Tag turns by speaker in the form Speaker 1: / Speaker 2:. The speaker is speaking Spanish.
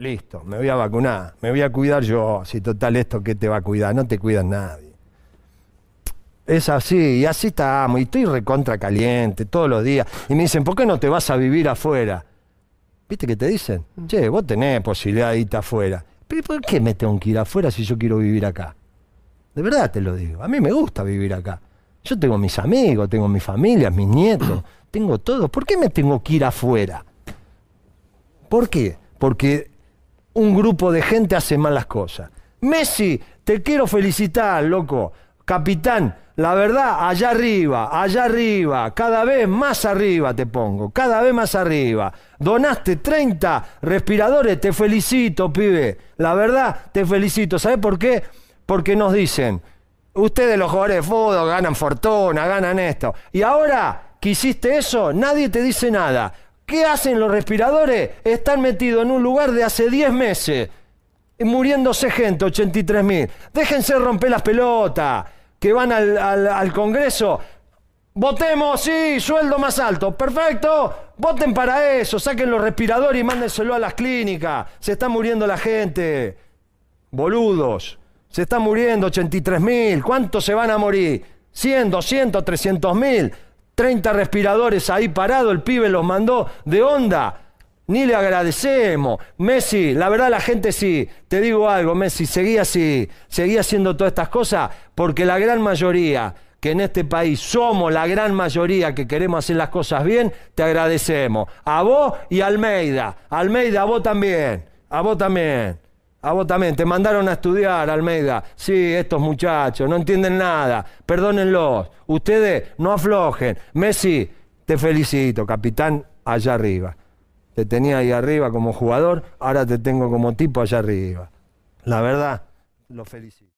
Speaker 1: Listo, me voy a vacunar, me voy a cuidar yo. Si total esto, que te va a cuidar? No te cuida nadie. Es así, y así estamos, y estoy recontra caliente todos los días. Y me dicen, ¿por qué no te vas a vivir afuera? ¿Viste qué te dicen? Mm. Che, vos tenés posibilidad de irte afuera. ¿Pero por qué me tengo que ir afuera si yo quiero vivir acá? De verdad te lo digo, a mí me gusta vivir acá. Yo tengo mis amigos, tengo mi familia, mis nietos, tengo todo. ¿Por qué me tengo que ir afuera? ¿Por qué? Porque un grupo de gente hace malas cosas. Messi, te quiero felicitar, loco. Capitán, la verdad, allá arriba, allá arriba, cada vez más arriba te pongo, cada vez más arriba. Donaste 30 respiradores, te felicito, pibe. La verdad, te felicito. ¿Sabes por qué? Porque nos dicen, ustedes los jugadores de ganan fortuna, ganan esto. Y ahora que hiciste eso, nadie te dice nada. ¿Qué hacen los respiradores? Están metidos en un lugar de hace 10 meses, muriéndose gente, 83 mil. Déjense romper las pelotas, que van al, Congreso. Votemos, sí, sueldo más alto. Perfecto, voten para eso, saquen los respiradores y mándenselo a las clínicas. Se está muriendo la gente. Boludos, se está muriendo 83 mil. ¿Cuántos se van a morir? 100, 200, 300 mil. 30 respiradores ahí parado, el pibe los mandó de onda. Ni le agradecemos. Messi, la verdad la gente sí, te digo algo, Messi, seguía así, seguía haciendo todas estas cosas porque la gran mayoría que en este país somos la gran mayoría que queremos hacer las cosas bien, te agradecemos. A vos y a Almeida. Almeida, a vos también. A vos también. A también, te mandaron a estudiar, Almeida. Sí, estos muchachos, no entienden nada. Perdónenlos. Ustedes no aflojen. Messi, te felicito, capitán, allá arriba. Te tenía ahí arriba como jugador, ahora te tengo como tipo allá arriba. La verdad, lo felicito.